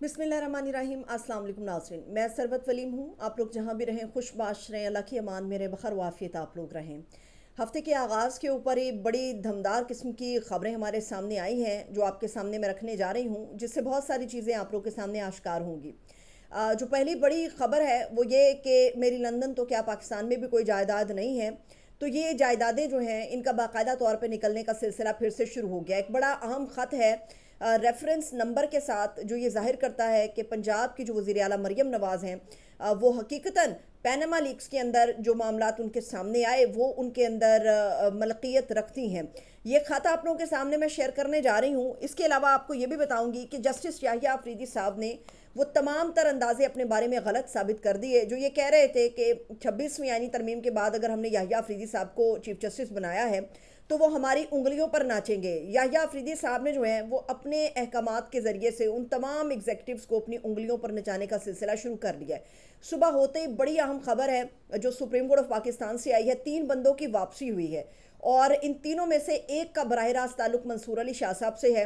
बिसमीम वालेकुम नाजरन मैं सरबत वलीम हूँ आप लोग जहाँ भी रहें खुश रहें अल्लाह की अमान मेरे बखर वाफियत आप लोग रहें हफ्ते के आगाज़ के ऊपर एक बड़ी धमदार किस्म की ख़बरें हमारे सामने आई हैं जो आपके सामने मैं रखने जा रही हूँ जिससे बहुत सारी चीज़ें आप लोग के सामने आश्कार होंगी जो पहली बड़ी ख़बर है वो ये कि मेरी लंदन तो क्या पाकिस्तान में भी कोई जायदाद नहीं है तो ये जायदादें जो हैं इनका बाकायदा तौर पर निकलने का सिलसिला फिर से शुरू हो गया एक बड़ा अहम ख़त है रेफरेंस नंबर के साथ जो ये जाहिर करता है कि पंजाब की जो वज़ी अला मरियम नवाज़ हैं वो हकीकता पैनमा लीक्स के अंदर जो मामला उनके सामने आए वो उनके अंदर मलकियत रखती हैं ये खाता आप लोगों के सामने मैं शेयर करने जा रही हूँ इसके अलावा आपको ये भी बताऊँगी कि जस्टिस याहिया अफरीदी साहब ने वो तमाम तर अंदाजे अपने बारे में गलत साबित कर दिए जो ये कह रहे थे कि छब्बीसवीं यानी तरमीम के बाद अगर हमने याहिया अफरीदी साहब को चीफ जस्टिस बनाया है तो वो हमारी उंगलियों पर नाचेंगे याहिया अफरीदी साहब ने जो है वो अपने अहकाम के ज़रिए से उन तमाम एग्जेक्टिव को अपनी उंगलियों पर नचाने का सिलसिला शुरू कर दिया है सुबह होते ही बड़ी अहम खबर है जो सुप्रीम कोर्ट ऑफ पाकिस्तान से आई है तीन बंदों की वापसी हुई है और इन तीनों में से एक का बरह रास्त ताल्लुक मंसूर अली शाह साहब से है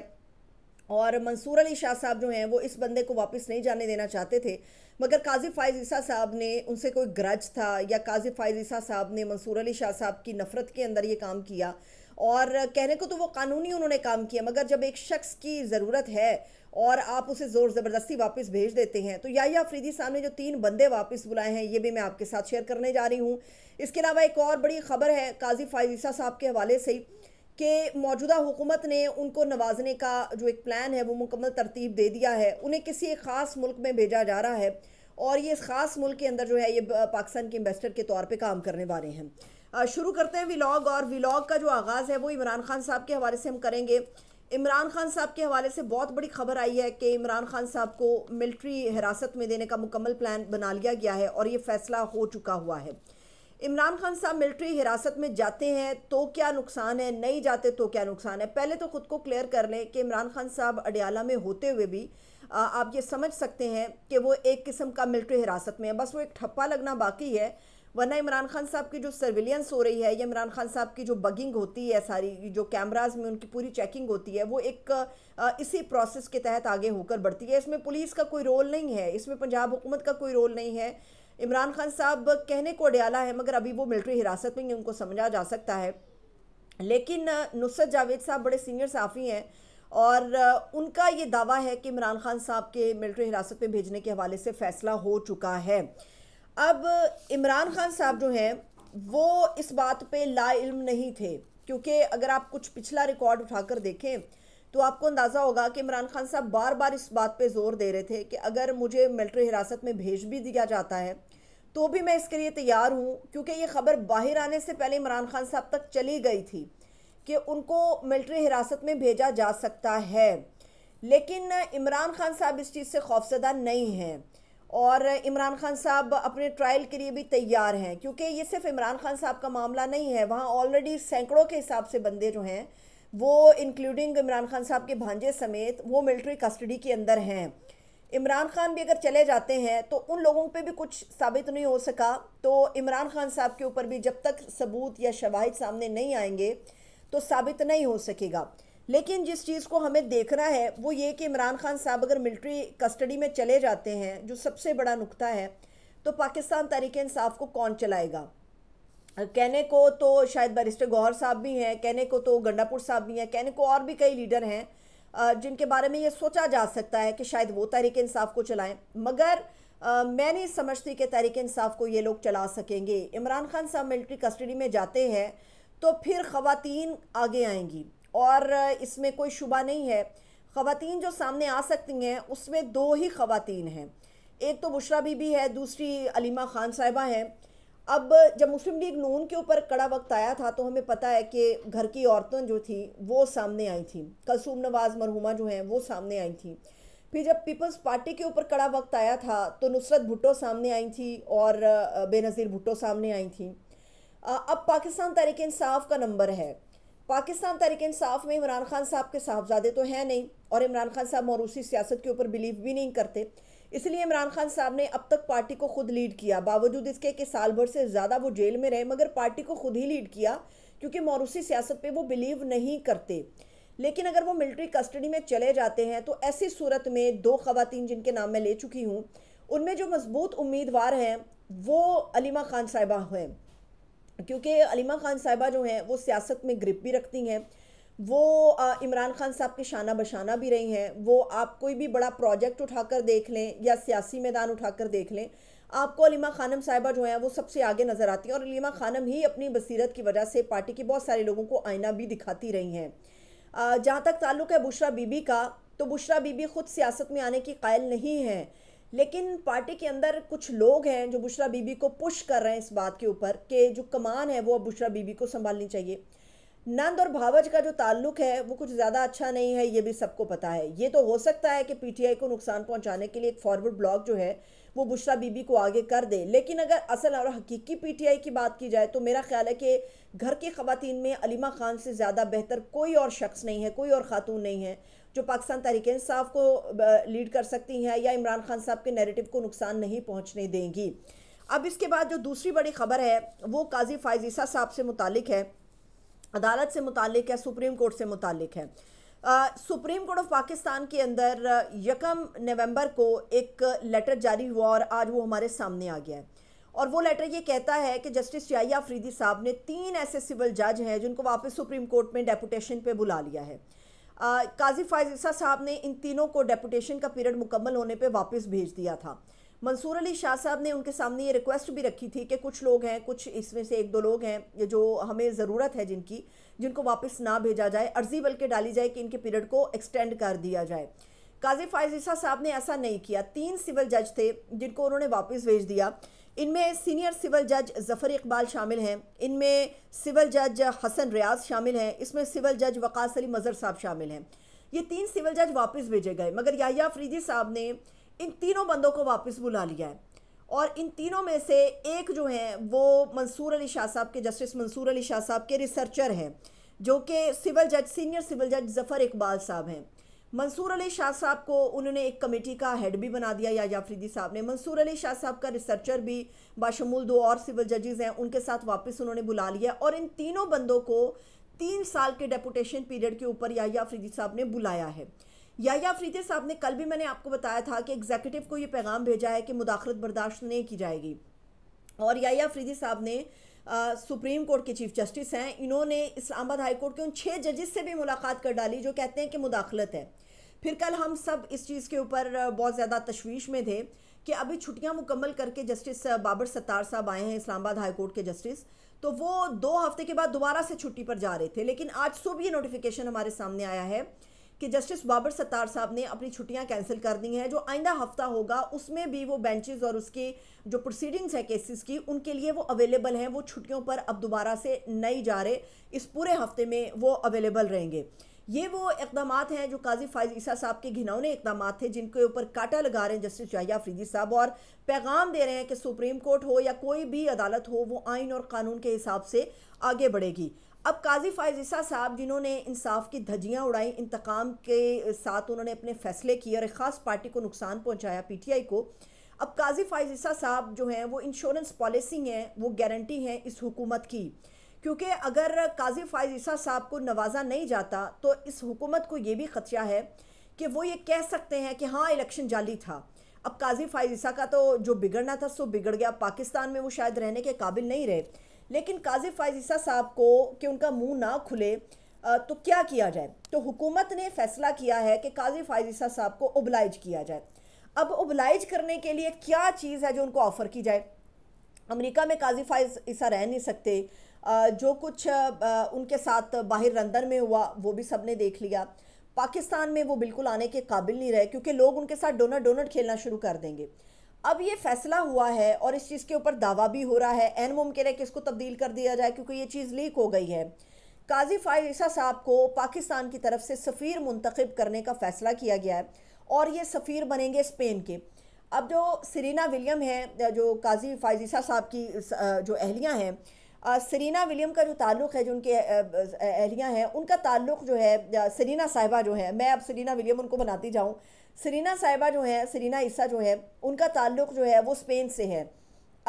और मंसूर अली शाह साहब जो हैं वो इस बंदे को वापस नहीं जाने देना चाहते थे मगर काजी फायज ईसा साहब ने उनसे कोई ग्रज था या काजी फायज ईसा साहब ने मंसूर अली शाह साहब की नफ़रत के अंदर ये काम किया और कहने को तो वो कानूनी उन्होंने काम किया मगर जब एक शख्स की ज़रूरत है और आप उसे ज़ोर ज़बरदस्ती वापस भेज देते हैं तो याया फ्रीदी साहब ने जो तीन बंदे वापस बुलाए हैं ये भी मैं आपके साथ शेयर करने जा रही हूँ इसके अलावा एक और बड़ी खबर है काजी फायजीसा साहब के हवाले से ही कि मौजूदा हुकूमत ने उनको नवाजने का जो एक प्लान है वो मुकम्मल तरतीब दे दिया है उन्हें किसी एक ख़ास मुल्क में भेजा जा रहा है और ये इस ख़ास मुल्क के अंदर जो है ये पाकिस्तान के एम्बेसडर के तौर पे काम करने वाले हैं शुरू करते हैं विलाग और विलाग का जो आगाज़ है वो इमरान खान साहब के हवाले से हम करेंगे इमरान खान साहब के हवाले से बहुत बड़ी खबर आई है कि इमरान खान साहब को मिलिट्री हिरासत में देने का मुकम्मल प्लान बना लिया गया है और ये फैसला हो चुका हुआ है इमरान खान साहब मिलिट्री हिरासत में जाते हैं तो क्या नुकसान है नहीं जाते तो क्या नुकसान है पहले तो ख़ुद को क्लियर कर लें कि इमरान खान साहब अडयाला में होते हुए भी आ, आप ये समझ सकते हैं कि वो एक किस्म का मिलिट्री हिरासत में है बस वो एक ठप्पा लगना बाकी है वरना इमरान खान साहब की जो सर्विलियंस हो रही है या इमरान खान साहब की जो बगिंग होती है सारी जो कैमराज में उनकी पूरी चेकिंग होती है वो एक इसी प्रोसेस के तहत आगे होकर बढ़ती है इसमें पुलिस का कोई रोल नहीं है इसमें पंजाब हुकूमत का कोई रोल नहीं है इमरान खान साहब कहने को डयाला है मगर अभी वो मिलिट्री हिरासत में ही उनको समझा जा सकता है लेकिन नुसरत जावेद साहब बड़े सीनियर साफ़ी हैं और उनका ये दावा है कि इमरान खान साहब के मिलिट्री हिरासत में भेजने के हवाले से फ़ैसला हो चुका है अब इमरान खान साहब जो हैं वो इस बात पे लाइल्म नहीं थे क्योंकि अगर आप कुछ पिछला रिकॉर्ड उठाकर देखें तो आपको अंदाज़ा होगा कि इमरान खान साहब बार बार इस बात पे ज़ोर दे रहे थे कि अगर मुझे मिलिट्री हिरासत में भेज भी दिया जाता है तो भी मैं इसके लिए तैयार हूँ क्योंकि ये खबर बाहर आने से पहले इमरान खान साहब तक चली गई थी कि उनको मिलिट्री हिरासत में भेजा जा सकता है लेकिन इमरान खान साहब इस चीज़ से खौफजदा नहीं हैं और इमरान खान साहब अपने ट्रायल के लिए भी तैयार हैं क्योंकि ये सिर्फ इमरान खान साहब का मामला नहीं है वहाँ ऑलरेडी सैकड़ों के हिसाब से बंदे जो हैं वो इंक्लूडिंग इमरान खान साहब के भांजे समेत वो मिलिट्री कस्टडी के अंदर हैं इमरान खान भी अगर चले जाते हैं तो उन लोगों पे भी कुछ साबित नहीं हो सका तो इमरान खान साहब के ऊपर भी जब तक सबूत या शवाहिद सामने नहीं आएंगे तो साबित नहीं हो सकेगा लेकिन जिस चीज़ को हमें देखना है वो ये कि इमरान खान साहब अगर मिलिट्री कस्टडी में चले जाते हैं जो सबसे बड़ा नुकता है तो पाकिस्तान तहरीक इंसाफ को कौन चलाएगा कहने को तो शायद बैरिस्टर गौहर साहब भी हैं कहने को तो गंडापुर साहब भी हैं कहने को और भी कई लीडर हैं जिनके बारे में ये सोचा जा सकता है कि शायद वो तहरीक इंसाफ को चलाएं मगर मैं नहीं समझती कि तहरीक इंसाफ को ये लोग चला सकेंगे इमरान खान साहब मिलिट्री कस्टडी में जाते हैं तो फिर ख़वातीन आगे आएंगी और इसमें कोई शुबा नहीं है ख़वातीन जो सामने आ सकती हैं उसमें दो ही ख़वातीन हैं एक तो बुशरा बीबी है दूसरी अलीमा खान साहिबा हैं अब जब मुस्लिम लीग नून के ऊपर कड़ा वक्त आया था तो हमें पता है कि घर की औरतें जो थी वो सामने आई थी कलसूम नवाज़ मरहुमा जो हैं वो सामने आई थी फिर जब पीपल्स पार्टी के ऊपर कड़ा वक्त आया था तो नुसरत भुट्टो सामने आई थी और बेनज़ीर भुट्टो सामने आई थी अब पाकिस्तान तहरीक इंसाफ का नंबर है पाकिस्तान तहरीक इंसाफ में इमरान खान साहब के साहबजादे तो हैं नहीं और इमरान खान साहब मौरूसी सियासत के ऊपर बिलीव भी नहीं करते इसलिए इमरान खान साहब ने अब तक पार्टी को खुद लीड किया बावजूद इसके कि साल भर से ज़्यादा वो जेल में रहे मगर पार्टी को खुद ही लीड किया क्योंकि मौरूसी सियासत पे वो बिलीव नहीं करते लेकिन अगर वो मिलिट्री कस्टडी में चले जाते हैं तो ऐसी सूरत में दो खातन जिनके नाम मैं ले चुकी हूँ उनमें जो मजबूत उम्मीदवार हैं वो अलीमा खान साहिबा हैं क्योंकि अलीमा खान साहिबा जो हैं वो सियासत में ग्रिप भी रखती हैं वो इमरान खान साहब की शाना बशाना भी रही हैं वो आप कोई भी बड़ा प्रोजेक्ट उठाकर देख लें या सियासी मैदान उठाकर देख लें आपको अलीमा खानम साहिबा जो हैं वो सबसे आगे नज़र आती हैं और अलीमा खानम ही अपनी बसीरत की वजह से पार्टी के बहुत सारे लोगों को आईना भी दिखाती रही हैं जहाँ तक ताल्लुक़ है बुशरा बीबी का तो बुशरा बीबी ख़ुद सियासत में आने की कायल नहीं है लेकिन पार्टी के अंदर कुछ लोग हैं जो बुशरा बीबी को पुश कर रहे हैं इस बात के ऊपर कि जो कमान है वो अब बुशरा बीबी को संभालनी चाहिए नंद और भावज का जो ताल्लुक है वो कुछ ज़्यादा अच्छा नहीं है ये भी सबको पता है ये तो हो सकता है कि पीटीआई को नुकसान पहुंचाने के लिए एक फॉरवर्ड ब्लॉक जो है वो बुशरा बीबी को आगे कर दे लेकिन अगर असल और हकीकी पीटीआई की बात की जाए तो मेरा ख्याल है कि घर की खवतिन में अलीमा खान से ज़्यादा बेहतर कोई और शख्स नहीं है कोई और ख़ातून नहीं है जो पाकिस्तान तहरीक इंसाफ को लीड कर सकती हैं या इमरान खान साहब के नेरेटिव को नुकसान नहीं पहुँचने देंगी अब इसके बाद जो दूसरी बड़ी खबर है वो काजी फायजीसा साहब से मुतलिक है अदालत से मुतक है सुप्रीम कोर्ट से मुतल है सुप्रीम कोर्ट ऑफ पाकिस्तान के अंदर यकम नवंबर को एक लेटर जारी हुआ और आज वो हमारे सामने आ गया है और वो लेटर ये कहता है कि जस्टिस याया अफरीदी साहब ने तीन ऐसे सिविल जज हैं जिनको वापस सुप्रीम कोर्ट में डेपुटेशन पे बुला लिया है आ, काजी फायजा साहब ने इन तीनों को डेपुटेशन का पीरियड मुकम्मल होने पर वापस भेज दिया था मंसूर अली शाह साहब ने उनके सामने ये रिक्वेस्ट भी रखी थी कि कुछ लोग हैं कुछ इसमें से एक दो लोग हैं जो हमें ज़रूरत है जिनकी जिनको वापस ना भेजा जाए अर्जी बल्कि डाली जाए कि इनके पीरियड को एक्सटेंड कर दिया जाए काजी फायजीसा साहब ने ऐसा नहीं किया तीन सिविल जज थे जिनको उन्होंने वापस भेज दिया इनमें सीनियर सिविल जज जफ़र इकबाल शामिल हैं इनमें सिविल जज हसन रियाज शामिल हैं इसमें सिविल जज वक़ास अली मज़र साहब शामिल हैं ये तीन सिविल जज वापस भेजे गए मगर याहिया फ्रीजी साहब ने इन तीनों बंदों को वापस बुला लिया है और इन तीनों में से एक जो है वो मंसूर अली शाह साहब के जस्टिस मंसूर अली शाह साहब के रिसर्चर हैं जो कि सिविल जज सीनियर सिविल जज जफ़र इकबाल साहब हैं मंसूर अली शाह साहब को उन्होंने एक कमेटी का हेड भी बना दिया या जाफरीदी साहब ने मंसूर अली शाह साहब का रिसर्चर भी बाशमूल दो और सिविल जजेज़ हैं उनके साथ वापस उन्होंने बुला लिया और इन तीनों बंदों को तीन साल के डेपुटेशन पीरियड के ऊपर या आफरीदी साहब ने बुलाया है या अफरीदी साहब ने कल भी मैंने आपको बताया था कि एग्जीक्यूटिव को ये पैगाम भेजा है कि मुदाखलत बर्दाश्त नहीं की जाएगी और या अफरीदी साहब ने आ, सुप्रीम कोर्ट के चीफ जस्टिस हैं इन्होंने इस्लामाबाद हाई कोर्ट के उन छः जजेस से भी मुलाकात कर डाली जो कहते हैं कि मुदाखलत है फिर कल हम सब इस चीज़ के ऊपर बहुत ज़्यादा तशवीश में थे कि अभी छुट्टियां मुकम्मल करके जस्टिस बाबर सत्तार साहब आए हैं इस्लामाबाद हाई कोर्ट के जस्टिस तो वो दो हफ्ते के बाद दोबारा से छुट्टी पर जा रहे थे लेकिन आज सुबह ये नोटिफिकेशन हमारे सामने आया है कि जस्टिस बाबर सत्तार साहब ने अपनी छुट्टियां कैंसिल कर दी हैं जो आइंदा हफ्ता होगा उसमें भी वो बेंचेस और उसके जो प्रोसीडिंग्स हैं केसेस की उनके लिए वो अवेलेबल हैं वो छुट्टियों पर अब दोबारा से नहीं जा रहे इस पूरे हफ्ते में वो अवेलेबल रहेंगे ये वो इकदाम हैं जो काजी फायज ईसा साहब के घिनौने इकदाम थे जिनके ऊपर काटा लगा रहे हैं जस्टिस शाहिया अफरीदी साहब और पैगाम दे रहे हैं कि सुप्रीम कोर्ट हो या कोई भी अदालत हो वो आइन और कानून के हिसाब से आगे बढ़ेगी अब काजी फायज ईसा साहब जिन्होंने इंसाफ की धजियाँ उड़ाई इंतकाम के साथ उन्होंने अपने फैसले किए और एक ख़ास पार्टी को नुकसान पहुँचाया पी टी आई को अब काजी फायज ईसा साहब जो हैं वो इंश्योरेंस पॉलिसी हैं वो गारंटी हैं इस हुकूमत की क्योंकि अगर काजी फायज ईसा साहब को नवाजा नहीं जाता तो इस हुकूमत को ये भी ख़दशा है कि वो ये कह सकते हैं कि हाँ इलेक्शन जाली था अब काजी फायज ईसा का तो जो बिगड़ना था सो बिगड़ गया पाकिस्तान में वो शायद रहने के काबिल नहीं रहे लेकिन काजी फायज ईसा साहब को कि उनका मुंह ना खुले तो क्या किया जाए तो हुकूमत ने फैसला किया है कि काजी फायज ईसा साहब को उबलाइज किया जाए अब उबलाइज करने के लिए क्या चीज़ है जो उनको ऑफ़र की जाए अमेरिका में काजी फायज ईसा रह नहीं सकते जो कुछ उनके साथ बाहर रंदर में हुआ वो भी सबने देख लिया पाकिस्तान में वो बिल्कुल आने के काबिल नहीं रहे क्योंकि लोग उनके साथ डोनट डोनट खेलना शुरू कर देंगे अब ये फैसला हुआ है और इस चीज़ के ऊपर दावा भी हो रहा है एन मुमकिन है कि इसको तब्दील कर दिया जाए क्योंकि ये चीज़ लीक हो गई है काजी फायसा साहब को पाकिस्तान की तरफ से सफ़ीर मुंतखब करने का फ़ैसला किया गया है और ये सफ़ीर बनेंगे स्पेन के अब जो सरीना विलियम हैं जो काजी फायजीसा साहब की जो अहलियाँ हैं सरीना विलियम का जो ताल्लुक़ है जो उनके अहलियाँ हैं उनका ताल्लुक़ जो है सरीना साहिबा जो है मैं अब सरीना विलियम उनको बनाती जाऊँ सरीना साहिबा जो है सरीना ईसा जो है उनका ताल्लुक़ जो है वो स्पेन से है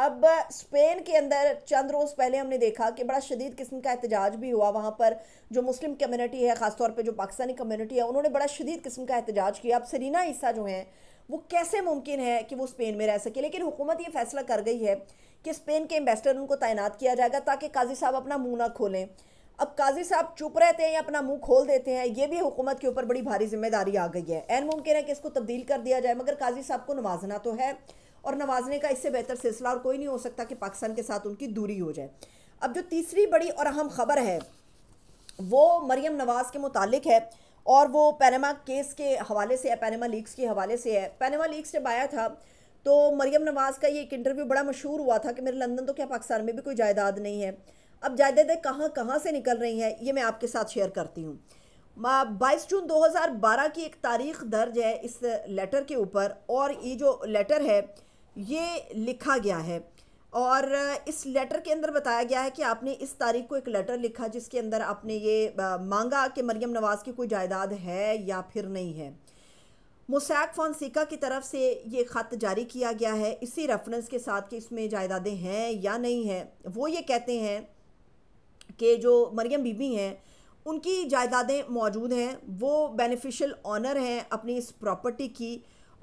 अब स्पेन के अंदर चंद रोज़ पहले हमने देखा कि बड़ा शदीद किस्म का एहतजाज भी हुआ वहाँ पर जो मुस्लिम कम्युनिटी है ख़ासतौर पर जो पाकिस्तानी कम्युनिटी है उन्होंने बड़ा शदीद किस्म का एहतजाज किया अब सरीना ईसा जो हैं वो कैसे मुमकिन है कि वो स्पेन में रह सके लेकिन हुकूमत ये फैसला कर गई है कि स्पेन के एम्बेसडर उनको तैनात किया जाएगा ताकि काजी साहब अपना मुँह ना खोलें अब काजी साहब चुप रहते हैं या अपना मुँह खोल देते हैं ये भी हुकूमत के ऊपर बड़ी भारी जिम्मेदारी आ गई है एन मुमकिन है कि इसको तब्दील कर दिया जाए मगर काजी साहब को नवाजना तो है और नवाजने का इससे बेहतर सिलसिला और कोई नहीं हो सकता कि पाकिस्तान के साथ उनकी दूरी हो जाए अब जो तीसरी बड़ी और अहम खबर है वो मरियम नवाज़ के मुतालिक है और वो पैनमा केस के हवाले से है पैनमा लीक्स के हवाले से है पैनमा लीक्स जब आया था तो मरियम नवाज़ का ये एक इंटरव्यू बड़ा मशहूर हुआ था कि मेरे लंदन तो क्या पाकिस्तान में भी कोई जायदाद नहीं है अब जायदादें कहाँ कहाँ से निकल रही हैं ये मैं आपके साथ शेयर करती हूँ बाईस जून 2012 की एक तारीख दर्ज है इस लेटर के ऊपर और ये जो लेटर है ये लिखा गया है और इस लेटर के अंदर बताया गया है कि आपने इस तारीख को एक लेटर लिखा जिसके अंदर आपने ये मांगा कि मरियम नवाज़ की कोई जायदाद है या फिर नहीं है मोसैक फॉन्सिका की तरफ से ये ख़त जारी किया गया है इसी रेफरेंस के साथ कि इसमें जायदादें हैं या नहीं हैं वो ये कहते हैं कि जो मरियम बीबी हैं उनकी जायदादें मौजूद हैं वो बेनिफिशियल ऑनर हैं अपनी इस प्रॉपर्टी की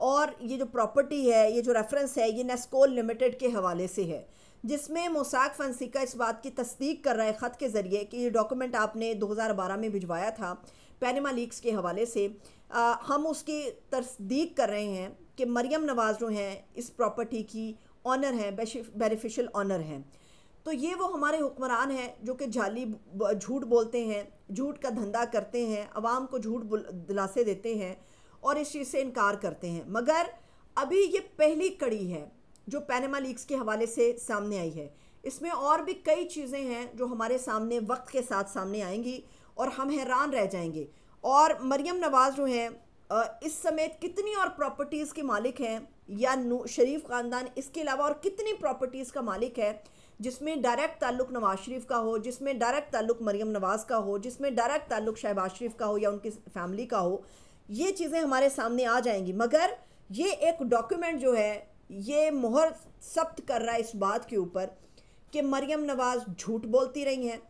और ये जो प्रॉपर्टी है ये जो रेफरेंस है ये नेस्कोल लिमिटेड के हवाले से है जिसमें मोसाक फंसिका इस बात की तस्दीक कर रहा है ख़त के ज़रिए कि ये डॉक्यूमेंट आपने 2012 में भिजवाया था पैनमा लीक्स के हवाले से आ, हम उसकी तस्दीक कर रहे हैं कि मरियम नवाज़ जो हैं इस प्रॉपर्टी की ऑनर हैं बेनिफिशियल ऑनर हैं तो ये वो हमारे हुक्मरान हैं जो कि जाली झूठ बोलते हैं झूठ का धंधा करते हैं आवाम को झूठ दिलासे देते हैं और इस चीज़ से इनकार करते हैं मगर अभी ये पहली कड़ी है जो पैनमा लीक्स के हवाले से सामने आई है इसमें और भी कई चीज़ें हैं जो हमारे सामने वक्त के साथ सामने आएंगी और हम हैरान रह जाएंगे और मरियम नवाज़ जो हैं इस समेत कितनी और प्रॉपर्टीज़ के मालिक हैं या शरीफ ख़ानदान इसके अलावा और कितनी प्रॉपर्टीज़ का मालिक है जिसमें डायरेक्ट ताल्लुक़ नवाज़ शरीफ का हो जिसमें डायरेक्ट ताल्लुक़ मरियम नवाज़ का हो जिसमें डायरेक्ट ताल्लुक़ शहबाज शरीफ का हो या उनकी फैमिली का हो ये चीज़ें हमारे सामने आ जाएंगी मगर ये एक डॉक्यूमेंट जो है ये मोहर सब्त कर रहा है इस बात के ऊपर कि मरियम नवाज़ झूठ बोलती रही हैं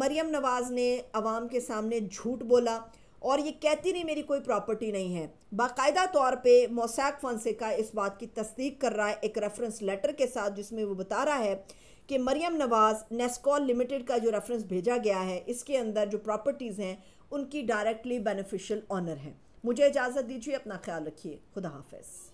मरियम नवाज़ ने आवाम के सामने झूठ बोला और ये कहती रही मेरी कोई प्रॉपर्टी नहीं है बाकायदा तौर पे मोसैक का इस बात की तस्दीक कर रहा है एक रेफरेंस लेटर के साथ जिसमें वो बता रहा है कि मरियम नवाज़ नेस्कॉल लिमिटेड का जो रेफरेंस भेजा गया है इसके अंदर जो प्रॉपर्टीज़ हैं उनकी डायरेक्टली बेनिफिशियल ऑनर हैं मुझे इजाज़त दीजिए अपना ख्याल रखिए खुदा हाफिज़